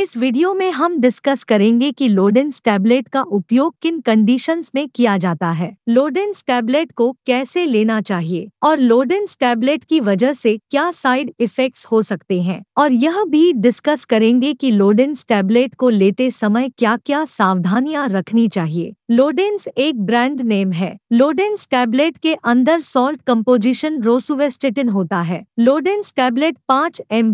इस वीडियो में हम डिस्कस करेंगे कि लोडेंस टैबलेट का उपयोग किन कंडीशंस में किया जाता है लोडेंस टैबलेट को कैसे लेना चाहिए और लोडेंस टैबलेट की वजह से क्या साइड इफेक्ट्स हो सकते हैं और यह भी डिस्कस करेंगे कि लोडेंस टैबलेट को लेते समय क्या क्या सावधानियां रखनी चाहिए लोडेंस एक ब्रांड नेम है लोडेंस टैबलेट के अंदर सॉल्ट कम्पोजिशन रोसुवेस्टेटिन होता है लोडेंस टैबलेट पाँच एम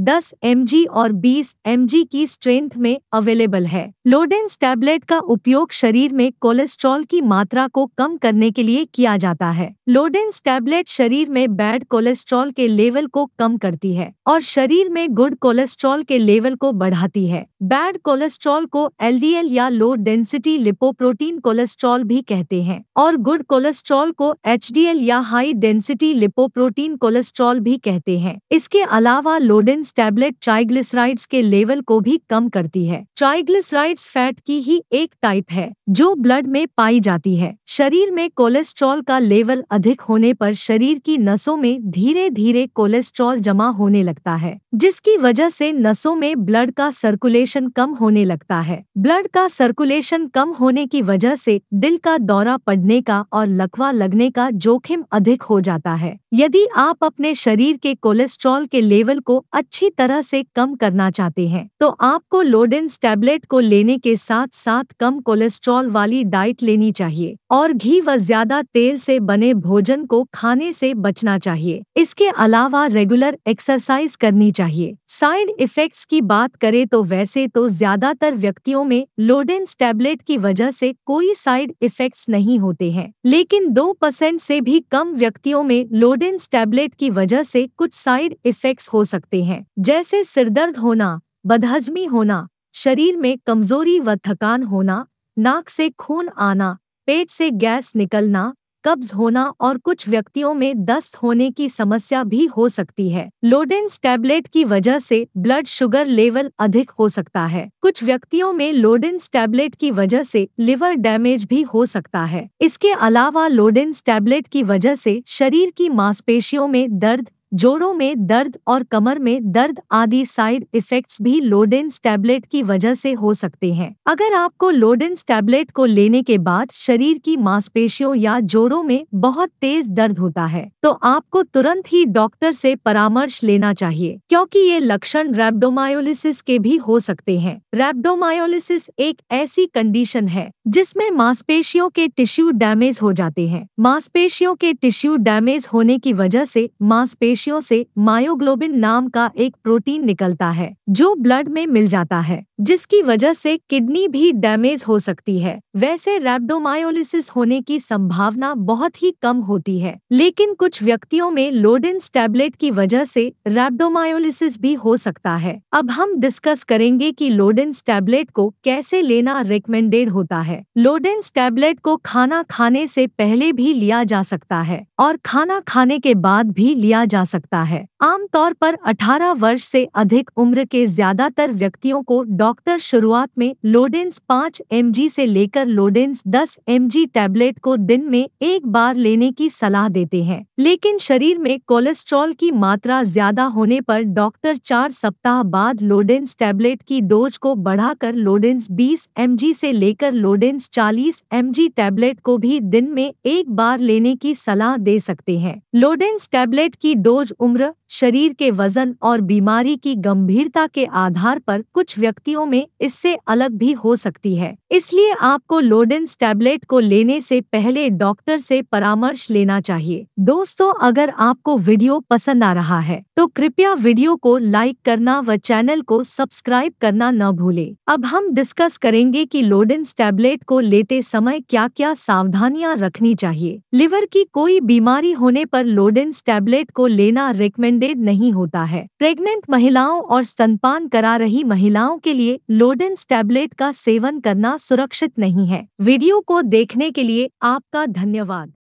दस एम और बीस एम की स्ट्रेंथ में अवेलेबल है लोडेंस टैबलेट का उपयोग शरीर में कोलेस्ट्रॉल की मात्रा को कम करने के लिए किया जाता है लोडेंस टैबलेट शरीर में बैड कोलेस्ट्रॉल के लेवल को कम करती है और शरीर में गुड कोलेस्ट्रॉल के लेवल को बढ़ाती है बैड कोलेस्ट्रॉल को एल या लो डेंसिटी लिपोप्रोटीन कोलेस्ट्रॉल भी कहते हैं और गुड कोलेस्ट्रॉल को एच या हाई डेंसिटी लिपोप्रोटीन कोलेस्ट्रॉल भी कहते हैं इसके अलावा लोडेंस एंटीऑक्सीडेंट्स टैबलेट ट्राइग्लिसराइड्स के लेवल को भी कम करती है ट्राइग्लिसराइड्स फैट की ही एक टाइप है जो ब्लड में पाई जाती है शरीर में कोलेस्ट्रॉल का लेवल अधिक होने पर शरीर की नसों में धीरे धीरे कोलेस्ट्रॉल जमा होने लगता है जिसकी वजह से नसों में ब्लड का सर्कुलेशन कम होने लगता है ब्लड का सर्कुलेशन कम होने की वजह से दिल का दौरा पड़ने का और लकवा लगने का जोखिम अधिक हो जाता है यदि आप अपने शरीर के कोलेस्ट्रॉल के लेवल को अच्छा अच्छी तरह से कम करना चाहते हैं तो आपको लोडेंस टैबलेट को लेने के साथ साथ कम कोलेस्ट्रॉल वाली डाइट लेनी चाहिए और घी व ज्यादा तेल से बने भोजन को खाने से बचना चाहिए इसके अलावा रेगुलर एक्सरसाइज करनी चाहिए साइड इफेक्ट्स की बात करें तो वैसे तो ज्यादातर व्यक्तियों में लोडेंस टैबलेट की वजह से कोई साइड इफेक्ट्स नहीं होते हैं लेकिन दो परसेंट से भी कम व्यक्तियों में लोडेंस टैबलेट की वजह से कुछ साइड इफेक्ट्स हो सकते हैं जैसे सिरदर्द होना बदहजमी होना शरीर में कमजोरी व थकान होना नाक से खून आना पेट से गैस निकलना कब्ज होना और कुछ व्यक्तियों में दस्त होने की समस्या भी हो सकती है लोडेंस टैबलेट की वजह से ब्लड शुगर लेवल अधिक हो सकता है कुछ व्यक्तियों में लोडेंस टैबलेट की वजह से लिवर डैमेज भी हो सकता है इसके अलावा लोडेंस टैबलेट की वजह से शरीर की मांसपेशियों में दर्द जोड़ों में दर्द और कमर में दर्द आदि साइड इफेक्ट्स भी लोडेंस टैबलेट की वजह से हो सकते हैं अगर आपको लोडेंस टैबलेट को लेने के बाद शरीर की मांसपेशियों या जोड़ों में बहुत तेज दर्द होता है तो आपको तुरंत ही डॉक्टर से परामर्श लेना चाहिए क्योंकि ये लक्षण रेबडोमायोलिसिस के भी हो सकते हैं रेबडोमायोलिसिस एक ऐसी कंडीशन है जिसमें मांसपेशियों के टिश्यू डैमेज हो जाते हैं मांसपेशियों के टिश्यू डैमेज होने की वजह से मांसपेश पेशियों से मायोग्लोबिन नाम का एक प्रोटीन निकलता है जो ब्लड में मिल जाता है जिसकी वजह से किडनी भी डैमेज हो सकती है वैसे रेबडोमायोलिसिस होने की संभावना बहुत ही कम होती है लेकिन कुछ व्यक्तियों में लोडेंस टैबलेट की वजह से रेबडोमायोलिसिस भी हो सकता है अब हम डिस्कस करेंगे कि लोडेंस टैबलेट को कैसे लेना रिकमेंडेड होता है लोडेंस टैबलेट को खाना खाने से पहले भी लिया जा सकता है और खाना खाने के बाद भी लिया जा सकता है आमतौर पर 18 वर्ष से अधिक उम्र के ज्यादातर व्यक्तियों को डॉक्टर शुरुआत में लोडेंस 5 एम से लेकर लोडेंस 10 एम टैबलेट को दिन में एक बार लेने की सलाह देते हैं लेकिन शरीर में कोलेस्ट्रॉल की मात्रा ज्यादा होने पर डॉक्टर चार सप्ताह बाद लोडेंस टैबलेट की डोज को बढ़ाकर लोडेंस 20 एम से लेकर लोडेंस 40 एम टैबलेट को भी दिन में एक बार लेने की सलाह दे सकते हैं लोडेंस टैबलेट की डोज उम्र शरीर के वजन और बीमारी की गंभीरता के आधार पर कुछ व्यक्तियों में इससे अलग भी हो सकती है इसलिए आपको लोडेंस टैबलेट को लेने से पहले डॉक्टर से परामर्श लेना चाहिए दोस्तों अगर आपको वीडियो पसंद आ रहा है तो कृपया वीडियो को लाइक करना व चैनल को सब्सक्राइब करना न भूले अब हम डिस्कस करेंगे की लोडेंस टैबलेट को लेते समय क्या क्या सावधानियाँ रखनी चाहिए लिवर की कोई बीमारी होने आरोप लोडेंस टैबलेट को लेना रिकमेंड रिकमेंडेड नहीं होता है प्रेग्नेंट महिलाओं और स्तनपान करा रही महिलाओं के लिए लोडेंस टैबलेट का सेवन करना सुरक्षित नहीं है वीडियो को देखने के लिए आपका धन्यवाद